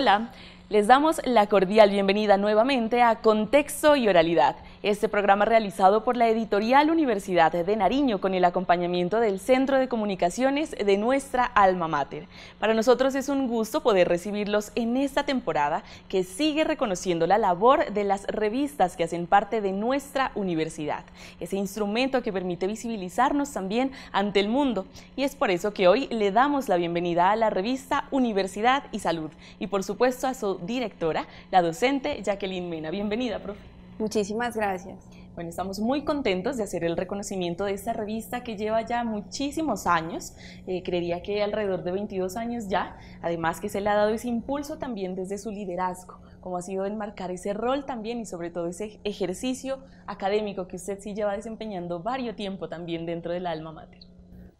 Hola, les damos la cordial bienvenida nuevamente a Contexto y Oralidad este programa realizado por la Editorial Universidad de Nariño con el acompañamiento del Centro de Comunicaciones de nuestra alma mater. Para nosotros es un gusto poder recibirlos en esta temporada que sigue reconociendo la labor de las revistas que hacen parte de nuestra universidad, ese instrumento que permite visibilizarnos también ante el mundo. Y es por eso que hoy le damos la bienvenida a la revista Universidad y Salud y por supuesto a su directora, la docente Jacqueline Mena. Bienvenida, profe. Muchísimas gracias. Bueno, estamos muy contentos de hacer el reconocimiento de esta revista que lleva ya muchísimos años, eh, creería que alrededor de 22 años ya, además que se le ha dado ese impulso también desde su liderazgo, como ha sido enmarcar ese rol también y sobre todo ese ejercicio académico que usted sí lleva desempeñando varios tiempo también dentro del alma mater.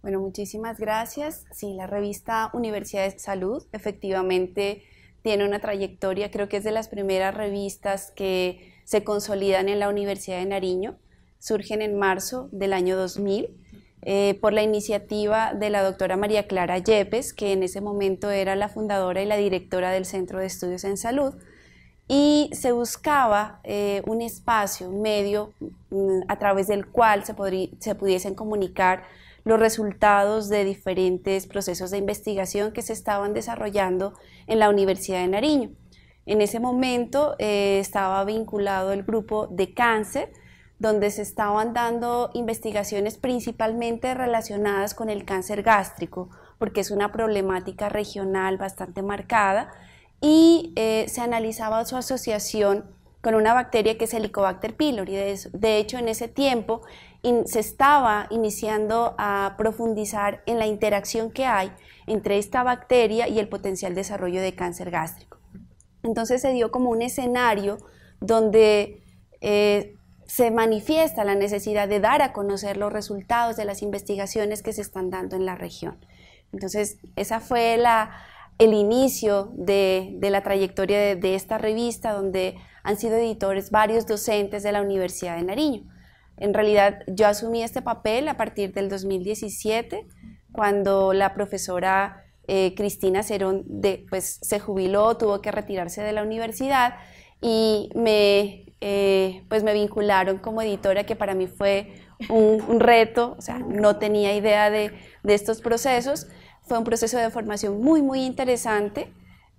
Bueno, muchísimas gracias. Sí, la revista Universidad de Salud efectivamente tiene una trayectoria, creo que es de las primeras revistas que se consolidan en la Universidad de Nariño, surgen en marzo del año 2000 eh, por la iniciativa de la doctora María Clara Yepes, que en ese momento era la fundadora y la directora del Centro de Estudios en Salud, y se buscaba eh, un espacio, medio mm, a través del cual se, se pudiesen comunicar los resultados de diferentes procesos de investigación que se estaban desarrollando en la Universidad de Nariño. En ese momento eh, estaba vinculado el grupo de cáncer, donde se estaban dando investigaciones principalmente relacionadas con el cáncer gástrico, porque es una problemática regional bastante marcada, y eh, se analizaba su asociación con una bacteria que es Helicobacter pylori. De, hecho, en ese tiempo se estaba iniciando a profundizar en la interacción que hay entre esta bacteria y el potencial desarrollo de cáncer gástrico. Entonces se dio como un escenario donde eh, se manifiesta la necesidad de dar a conocer los resultados de las investigaciones que se están dando en la región. Entonces, esa fue la, el inicio de, la trayectoria de, de, esta revista, donde han sido editores varios docentes de la Universidad de Nariño. En realidad, yo asumí este papel a partir del 2017, cuando la profesora eh, Cristina Cerón pues, se jubiló, tuvo que retirarse de la universidad y me, eh, pues me vincularon como editora, que para mí fue un, reto, o sea, no tenía idea de, estos procesos. Fue un proceso de formación muy, muy interesante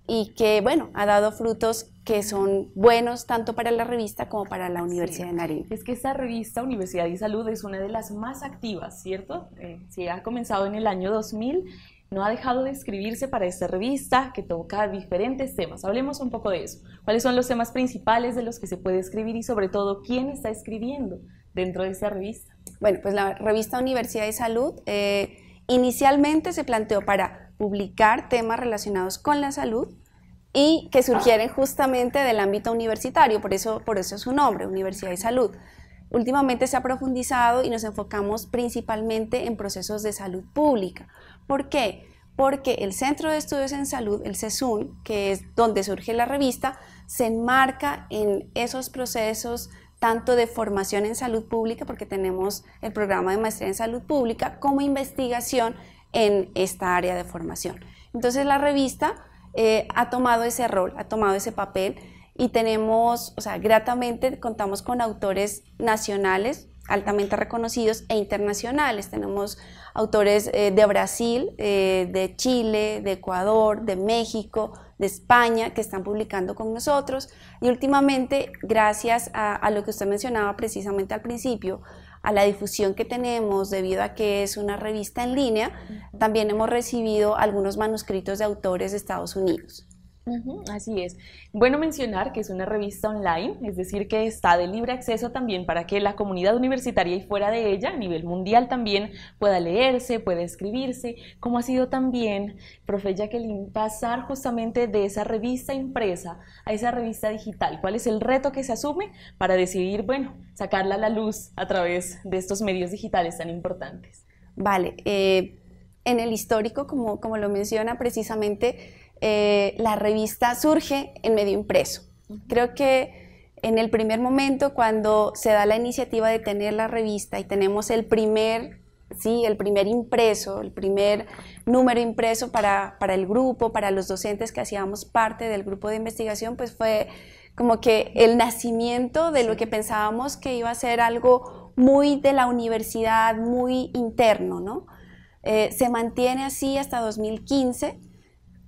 y que, bueno, ha dado frutos que son buenos tanto para la revista como para la Universidad de Nariño. Es que esta revista, Universidad y Salud, es una de las más activas, ¿cierto? Eh, sí, ha comenzado en el año 2000 no ha dejado de escribirse para esta revista que toca diferentes temas. Hablemos un poco de eso. ¿Cuáles son los temas principales de los que se puede escribir y sobre todo quién está escribiendo dentro de esa revista? Bueno, pues la revista Universidad de Salud eh, inicialmente se planteó para publicar temas relacionados con la salud y que surgieren justamente del ámbito universitario, por eso, por eso es su nombre, Universidad de Salud. Últimamente se ha profundizado y nos enfocamos principalmente en procesos de salud pública. ¿Por qué? Porque el Centro de Estudios en Salud, el CESUN, que es donde surge la revista, se enmarca en esos procesos tanto de formación en salud pública, porque tenemos el programa de maestría en salud pública, como investigación en esta área de formación. Entonces la revista eh, ha tomado ese rol, ha tomado ese papel y tenemos, o sea, gratamente contamos con autores nacionales altamente reconocidos e internacionales. Tenemos autores eh, de Brasil, eh, de Chile, de Ecuador, de México, de España, que están publicando con nosotros. Y últimamente, gracias a lo que usted mencionaba precisamente al principio, a la difusión que tenemos debido a que es una revista en línea, también hemos recibido algunos manuscritos de autores de Estados Unidos así es. Bueno mencionar que es una revista online, es decir, que está de libre acceso también para que la comunidad universitaria y fuera de ella, a nivel mundial también, pueda leerse, pueda escribirse, como ha sido también, profe Jacqueline, pasar justamente de esa revista impresa a esa revista digital. ¿Cuál es el reto que se asume para decidir, bueno, sacarla a la luz a través de estos medios digitales tan importantes? Vale, eh, en el histórico, como, como lo menciona precisamente, eh, la revista surge en medio impreso. Creo que en el primer momento, cuando se da la iniciativa de tener la revista y tenemos el primer, sí, el primer impreso, el primer número impreso para, el grupo, para los docentes que hacíamos parte del grupo de investigación, pues fue como que el nacimiento de lo que pensábamos que iba a ser algo muy de la universidad, muy interno, eh, se mantiene así hasta 2015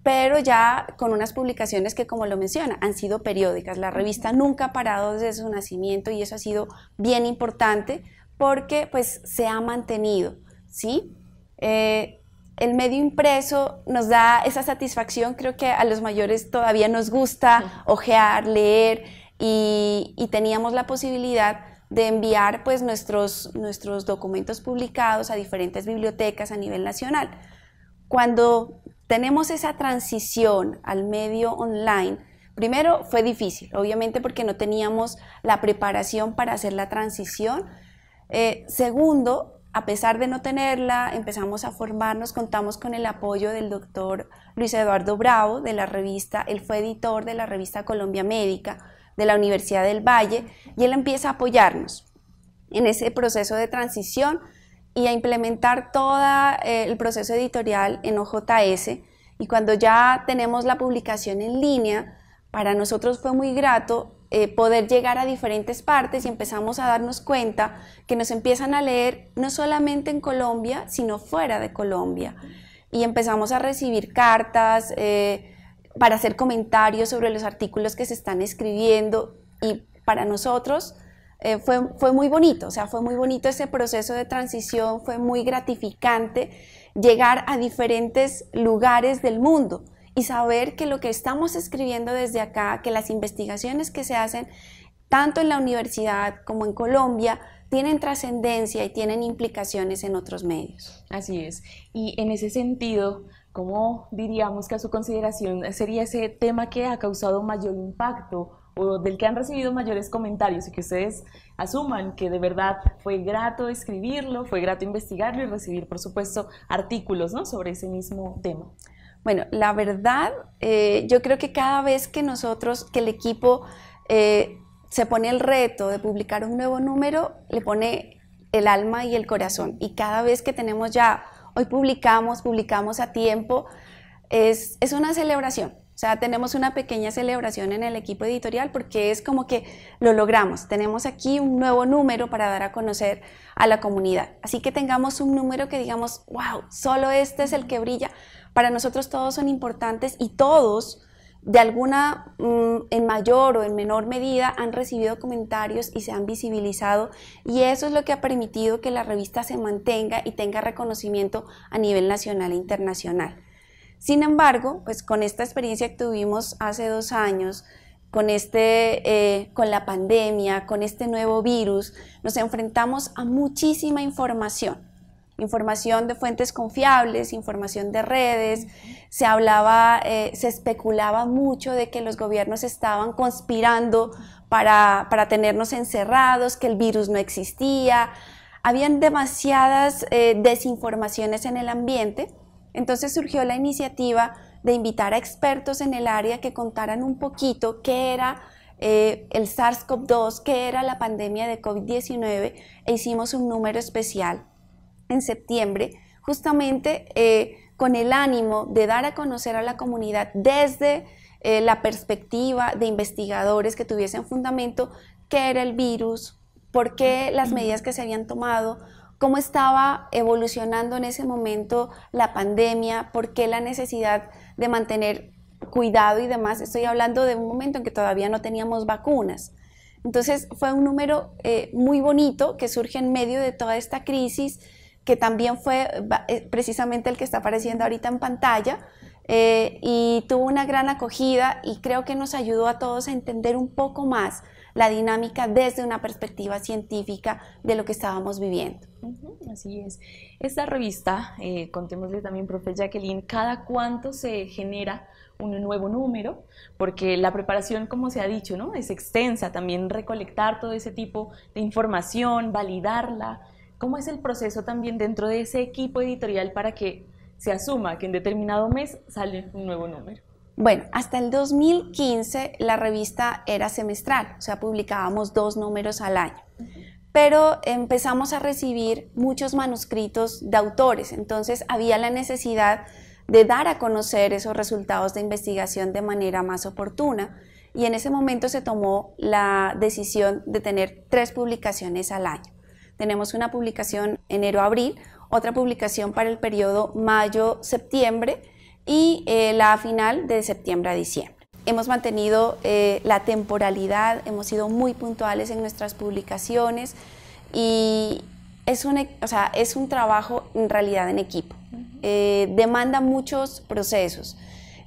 pero ya con unas publicaciones que, como lo menciona, han sido periódicas. La revista nunca ha parado desde su nacimiento y eso ha sido bien importante porque pues se ha mantenido, ¿sí? Eh, el medio impreso nos da esa satisfacción, creo que a los mayores todavía nos gusta ojear, leer y, y teníamos la posibilidad de enviar pues nuestros, nuestros documentos publicados a diferentes bibliotecas a nivel nacional. Cuando tenemos esa transición al medio online, primero fue difícil, obviamente porque no teníamos la preparación para hacer la transición. Eh, segundo, a pesar de no tenerla, empezamos a formarnos, contamos con el apoyo del doctor Luis Eduardo Bravo de la revista, él fue editor de la revista Colombia Médica de la Universidad del Valle y él empieza a apoyarnos en ese proceso de transición y a implementar todo eh, el proceso editorial en OJS. Y cuando ya tenemos la publicación en línea, para nosotros fue muy grato eh, poder llegar a diferentes partes y empezamos a darnos cuenta que nos empiezan a leer no solamente en Colombia, sino fuera de Colombia. Y empezamos a recibir cartas eh, para hacer comentarios sobre los artículos que se están escribiendo y para nosotros eh, fue, fue muy bonito, o sea, fue muy bonito ese proceso de transición, fue muy gratificante llegar a diferentes lugares del mundo y saber que lo que estamos escribiendo desde acá, que las investigaciones que se hacen tanto en la universidad como en Colombia, tienen trascendencia y tienen implicaciones en otros medios. Así es. Y en ese sentido, ¿cómo diríamos que a su consideración sería ese tema que ha causado mayor impacto o del que han recibido mayores comentarios y que ustedes asuman que de verdad fue grato escribirlo, fue grato investigarlo y recibir, por supuesto, artículos sobre ese mismo tema? Bueno, la verdad, eh, yo creo que cada vez que nosotros, que el equipo eh, se pone el reto de publicar un nuevo número, le pone el alma y el corazón. Y cada vez que tenemos ya, hoy publicamos, publicamos a tiempo, es una celebración. O sea, tenemos una pequeña celebración en el equipo editorial porque es como que lo logramos. Tenemos aquí un nuevo número para dar a conocer a la comunidad. Así que tengamos un número que digamos, wow, solo este es el que brilla. Para nosotros todos son importantes y todos, de alguna, mm, en mayor o en menor medida, han recibido comentarios y se han visibilizado. Y eso es lo que ha permitido que la revista se mantenga y tenga reconocimiento a nivel nacional e internacional. Sin embargo, pues con esta experiencia que tuvimos hace dos años, con, este, eh, con la pandemia, con este nuevo virus, nos enfrentamos a muchísima información. Información de fuentes confiables, información de redes, se hablaba, eh, se especulaba mucho de que los gobiernos estaban conspirando para, tenernos encerrados, que el virus no existía. Habían demasiadas eh, desinformaciones en el ambiente entonces surgió la iniciativa de invitar a expertos en el área que contaran un poquito qué era eh, el SARS-CoV-2, qué era la pandemia de COVID-19 e hicimos un número especial en septiembre justamente eh, con el ánimo de dar a conocer a la comunidad desde eh, la perspectiva de investigadores que tuviesen fundamento qué era el virus, por qué las medidas que se habían tomado, cómo estaba evolucionando en ese momento la pandemia, por qué la necesidad de mantener cuidado y demás. Estoy hablando de un momento en que todavía no teníamos vacunas. Entonces fue un número eh, muy bonito que surge en medio de toda esta crisis, que también fue eh, precisamente el que está apareciendo ahorita en pantalla, eh, y tuvo una gran acogida y creo que nos ayudó a todos a entender un poco más la dinámica desde una perspectiva científica de lo que estábamos viviendo. Así es. Esta revista, eh, contémosle también, profe Jacqueline, cada cuánto se genera un nuevo número, porque la preparación, como se ha dicho, ¿no? es extensa, también recolectar todo ese tipo de información, validarla. ¿Cómo es el proceso también dentro de ese equipo editorial para que se asuma que en determinado mes sale un nuevo número? Bueno, hasta el 2015 la revista era semestral, o sea, publicábamos dos números al año, pero empezamos a recibir muchos manuscritos de autores, entonces había la necesidad de dar a conocer esos resultados de investigación de manera más oportuna y en ese momento se tomó la decisión de tener tres publicaciones al año. Tenemos una publicación enero-abril, otra publicación para el periodo mayo-septiembre, y eh, la final de septiembre a diciembre. Hemos mantenido eh, la temporalidad, hemos sido muy puntuales en nuestras publicaciones y es un, e, o sea, es un trabajo en realidad en equipo. Eh, demanda muchos procesos.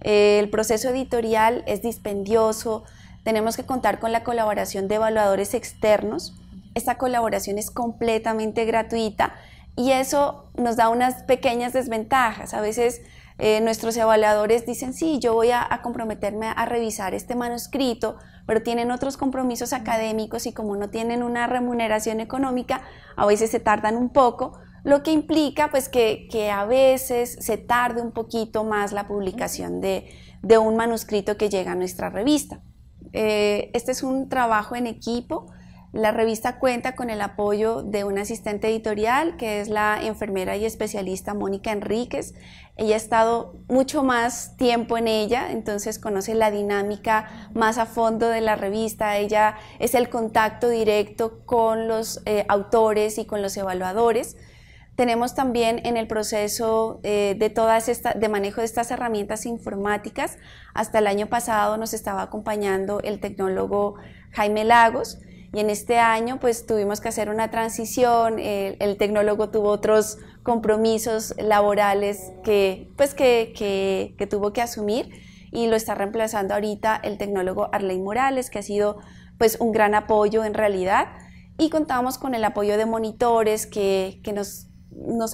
el proceso editorial es dispendioso, tenemos que contar con la colaboración de evaluadores externos. Esta colaboración es completamente gratuita y eso nos da unas pequeñas desventajas. A veces eh, nuestros evaluadores dicen, sí, yo voy a, comprometerme a revisar este manuscrito, pero tienen otros compromisos académicos y como no tienen una remuneración económica, a veces se tardan un poco, lo que implica pues que, a veces se tarde un poquito más la publicación de, un manuscrito que llega a nuestra revista. Eh, este es un trabajo en equipo la revista cuenta con el apoyo de una asistente editorial que es la enfermera y especialista Mónica Enríquez. Ella ha estado mucho más tiempo en ella, entonces conoce la dinámica más a fondo de la revista. Ella es el contacto directo con los eh, autores y con los evaluadores. Tenemos también en el proceso eh, de, todas de manejo de estas herramientas informáticas, hasta el año pasado nos estaba acompañando el tecnólogo Jaime Lagos y en este año pues tuvimos que hacer una transición, el, tecnólogo tuvo otros compromisos laborales que, pues, que, tuvo que asumir y lo está reemplazando ahorita el tecnólogo Arley Morales, que ha sido pues un gran apoyo en realidad. Y contamos con el apoyo de monitores que, nos, nos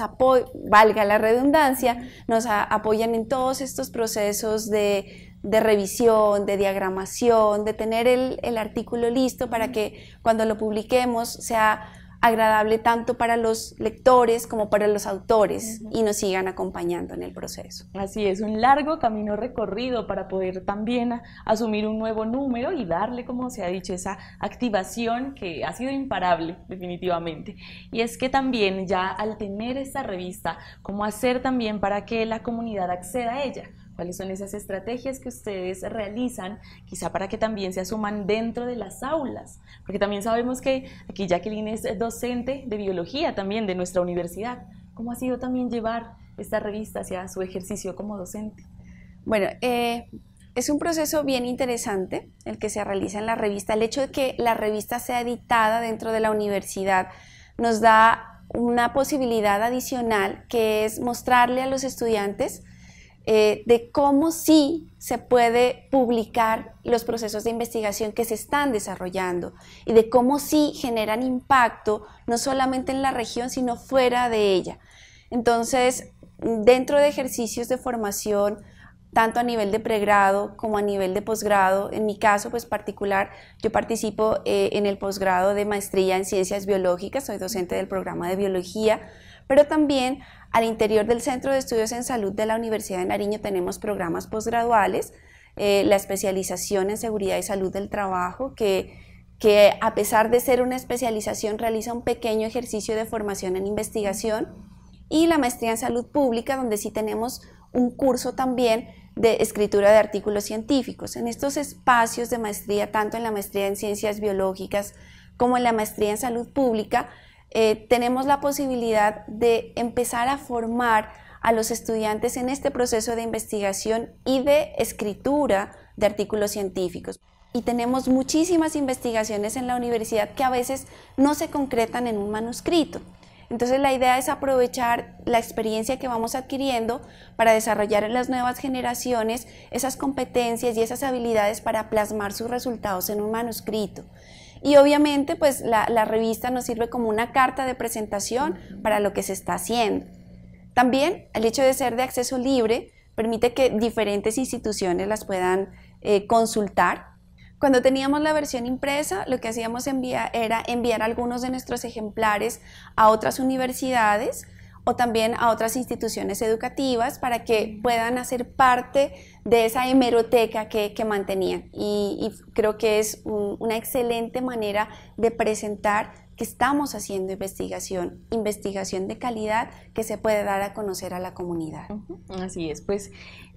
valga la redundancia, nos apoyan en todos estos procesos de, de revisión, de diagramación, de tener el, artículo listo para que cuando lo publiquemos sea agradable tanto para los lectores como para los autores y nos sigan acompañando en el proceso. Así es, un largo camino recorrido para poder también asumir un nuevo número y darle, como se ha dicho, esa activación que ha sido imparable definitivamente. Y es que también ya al tener esta revista, ¿cómo hacer también para que la comunidad acceda a ella? cuáles son esas estrategias que ustedes realizan, quizá para que también se asuman dentro de las aulas, porque también sabemos que aquí Jacqueline es docente de biología también de nuestra universidad. ¿Cómo ha sido también llevar esta revista hacia su ejercicio como docente? Bueno, eh, es un proceso bien interesante el que se realiza en la revista. El hecho de que la revista sea editada dentro de la universidad nos da una posibilidad adicional que es mostrarle a los estudiantes eh, de cómo sí se puede publicar los procesos de investigación que se están desarrollando y de cómo sí generan impacto no solamente en la región, sino fuera de ella. Entonces, dentro de ejercicios de formación, tanto a nivel de pregrado como a nivel de posgrado. En mi caso, pues particular, yo participo eh, en el posgrado de maestría en ciencias biológicas, soy docente del programa de biología pero también al interior del Centro de Estudios en Salud de la Universidad de Nariño tenemos programas posgraduales, eh, la especialización en Seguridad y Salud del Trabajo, que, que a pesar de ser una especialización realiza un pequeño ejercicio de formación en investigación, y la maestría en Salud Pública, donde sí tenemos un curso también de escritura de artículos científicos. En estos espacios de maestría, tanto en la maestría en ciencias biológicas como en la maestría en salud pública, eh, tenemos la posibilidad de empezar a formar a los estudiantes en este proceso de investigación y de escritura de artículos científicos. Y tenemos muchísimas investigaciones en la universidad que a veces no se concretan en un manuscrito. Entonces la idea es aprovechar la experiencia que vamos adquiriendo para desarrollar en las nuevas generaciones esas competencias y esas habilidades para plasmar sus resultados en un manuscrito. Y obviamente, pues la, revista nos sirve como una carta de presentación para lo que se está haciendo. También el hecho de ser de acceso libre permite que diferentes instituciones las puedan eh, consultar. Cuando teníamos la versión impresa, lo que hacíamos era enviar algunos de nuestros ejemplares a otras universidades o también a otras instituciones educativas para que puedan hacer parte de esa hemeroteca que, que mantenían. Y, creo que es una excelente manera de presentar que estamos haciendo investigación, investigación de calidad que se puede dar a conocer a la comunidad. Así es, pues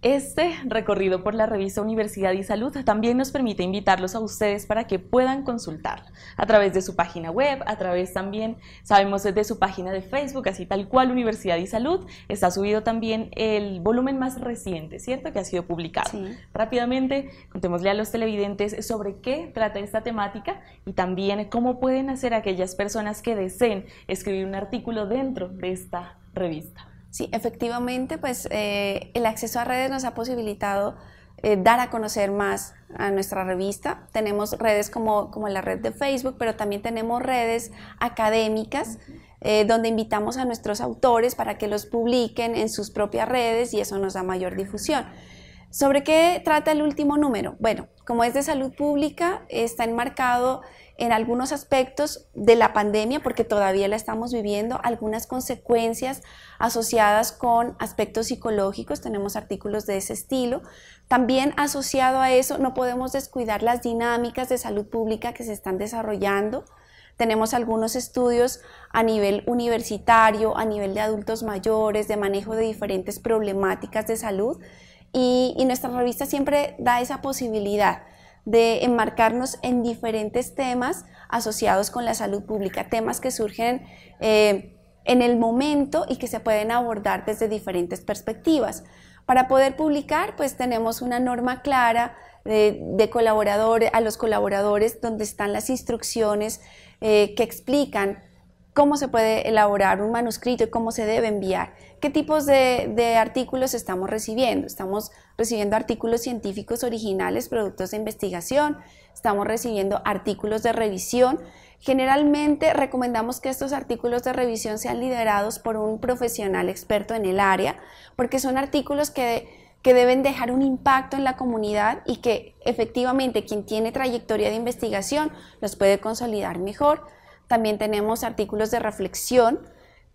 este recorrido por la revista Universidad y Salud también nos permite invitarlos a ustedes para que puedan consultar a través de su página web, a través también, sabemos de su página de Facebook, así tal cual Universidad y Salud. Está subido también el volumen más reciente, ¿cierto? Que ha sido publicado. Rápidamente, contémosle a los televidentes sobre qué trata esta temática y también cómo pueden hacer aquellas personas que deseen escribir un artículo dentro de esta revista. Sí, efectivamente, pues eh, el acceso a redes nos ha posibilitado eh, dar a conocer más a nuestra revista. Tenemos redes como, como la red de Facebook, pero también tenemos redes académicas. Eh, donde invitamos a nuestros autores para que los publiquen en sus propias redes y eso nos da mayor difusión. ¿Sobre qué trata el último número? Bueno, como es de salud pública, está enmarcado en algunos aspectos de la pandemia, porque todavía la estamos viviendo, algunas consecuencias asociadas con aspectos psicológicos, tenemos artículos de ese estilo. También asociado a eso, no podemos descuidar las dinámicas de salud pública que se están desarrollando. Tenemos algunos estudios a nivel universitario, a nivel de adultos mayores, de manejo de diferentes problemáticas de salud y, nuestra revista siempre da esa posibilidad de enmarcarnos en diferentes temas asociados con la salud pública, temas que surgen eh, en el momento y que se pueden abordar desde diferentes perspectivas. Para poder publicar, pues tenemos una norma clara de, colaboradores, a los colaboradores donde están las instrucciones eh, que explican cómo se puede elaborar un manuscrito y cómo se debe enviar, qué tipos de, artículos estamos recibiendo. Estamos recibiendo artículos científicos originales, productos de investigación, estamos recibiendo artículos de revisión. Generalmente recomendamos que estos artículos de revisión sean liderados por un profesional experto en el área, porque son artículos que deben dejar un impacto en la comunidad y que efectivamente quien tiene trayectoria de investigación los puede consolidar mejor también tenemos artículos de reflexión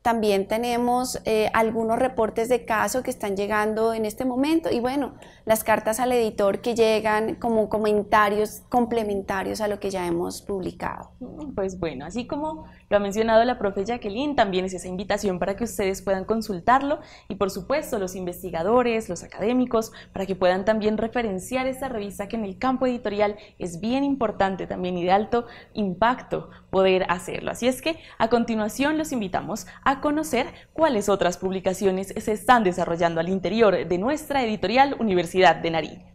también tenemos eh, algunos reportes de caso que están llegando en este momento y bueno, las cartas al editor que llegan como comentarios complementarios a lo que ya hemos publicado. Mm, pues bueno, así como lo ha mencionado la profe Jacqueline, también es esa invitación para que ustedes puedan consultarlo y por supuesto los investigadores, los académicos, para que puedan también referenciar esta revista que en el campo editorial es bien importante también y de alto impacto poder hacerlo. Así es que a continuación los invitamos a conocer cuáles otras publicaciones se están desarrollando al interior de nuestra editorial Universidad de Nariño.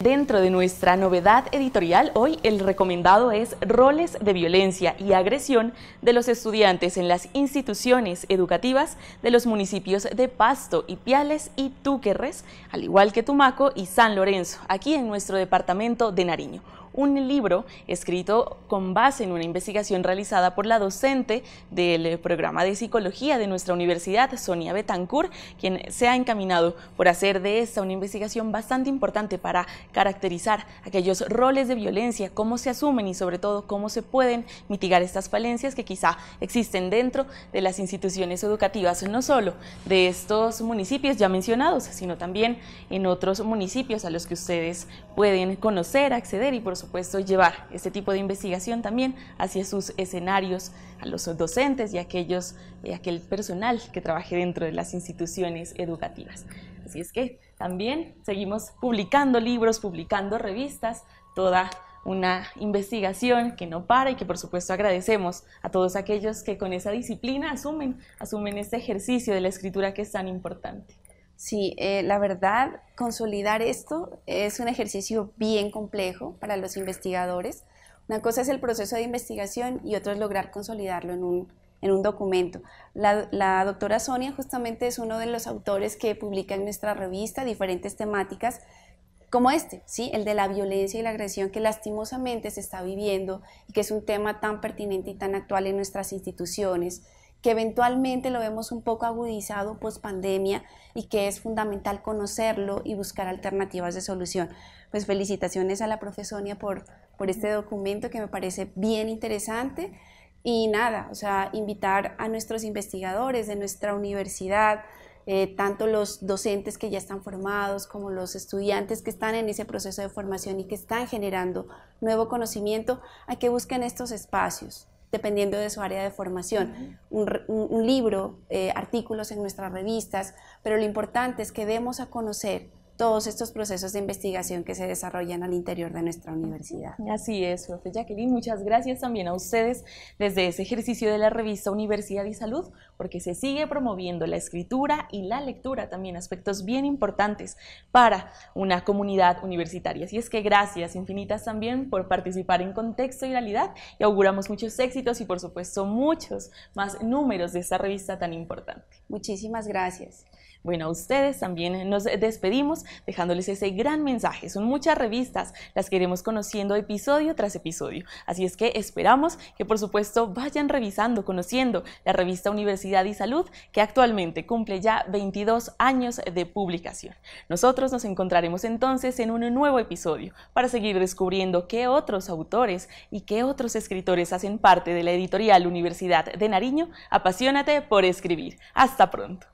Dentro de nuestra novedad editorial, hoy el recomendado es Roles de Violencia y Agresión de los estudiantes en las instituciones educativas de los municipios de Pasto, Ipiales y Túquerres, al igual que Tumaco y San Lorenzo, aquí en nuestro departamento de Nariño un libro escrito con base en una investigación realizada por la docente del programa de psicología de nuestra universidad, Sonia Betancourt, quien se ha encaminado por hacer de esta una investigación bastante importante para caracterizar aquellos roles de violencia, cómo se asumen y sobre todo cómo se pueden mitigar estas falencias que quizá existen dentro de las instituciones educativas, no solo de estos municipios ya mencionados, sino también en otros municipios a los que ustedes pueden conocer, acceder y por supuesto supuesto, llevar este tipo de investigación también hacia sus escenarios, a los docentes y a aquellos, aquel personal que trabaje dentro de las instituciones educativas. Así es que también seguimos publicando libros, publicando revistas, toda una investigación que no para y que por supuesto agradecemos a todos aquellos que con esa disciplina asumen, asumen este ejercicio de la escritura que es tan importante. Sí, eh, la verdad, consolidar esto es un ejercicio bien complejo para los investigadores. Una cosa es el proceso de investigación y otra es lograr consolidarlo en un, documento. La, la, doctora Sonia justamente es uno de los autores que publica en nuestra revista diferentes temáticas como este, ¿sí? el de la violencia y la agresión que lastimosamente se está viviendo y que es un tema tan pertinente y tan actual en nuestras instituciones que eventualmente lo vemos un poco agudizado post pandemia y que es fundamental conocerlo y buscar alternativas de solución. Pues felicitaciones a la profesonia por, por este documento que me parece bien interesante. Y nada, o sea, invitar a nuestros investigadores de nuestra universidad, eh, tanto los docentes que ya están formados como los estudiantes que están en ese proceso de formación y que están generando nuevo conocimiento, a que busquen estos espacios, dependiendo de su área de formación. un, libro, eh, artículos en nuestras revistas, pero lo importante es que demos a conocer todos estos procesos de investigación que se desarrollan al interior de nuestra universidad. Así es, profe Jacqueline, muchas gracias también a ustedes desde ese ejercicio de la revista Universidad y Salud porque se sigue promoviendo la escritura y la lectura, también aspectos bien importantes para una comunidad universitaria. Así es que gracias infinitas también por participar en Contexto y Realidad y auguramos muchos éxitos y por supuesto muchos más números de esta revista tan importante. Muchísimas gracias. Bueno, a ustedes también nos despedimos dejándoles ese gran mensaje. Son muchas revistas, las que iremos conociendo episodio tras episodio. Así es que esperamos que por supuesto vayan revisando, conociendo la revista universitaria y Salud, que actualmente cumple ya 22 años de publicación. Nosotros nos encontraremos entonces en un nuevo episodio para seguir descubriendo qué otros autores y qué otros escritores hacen parte de la editorial Universidad de Nariño. Apasionate por escribir. Hasta pronto.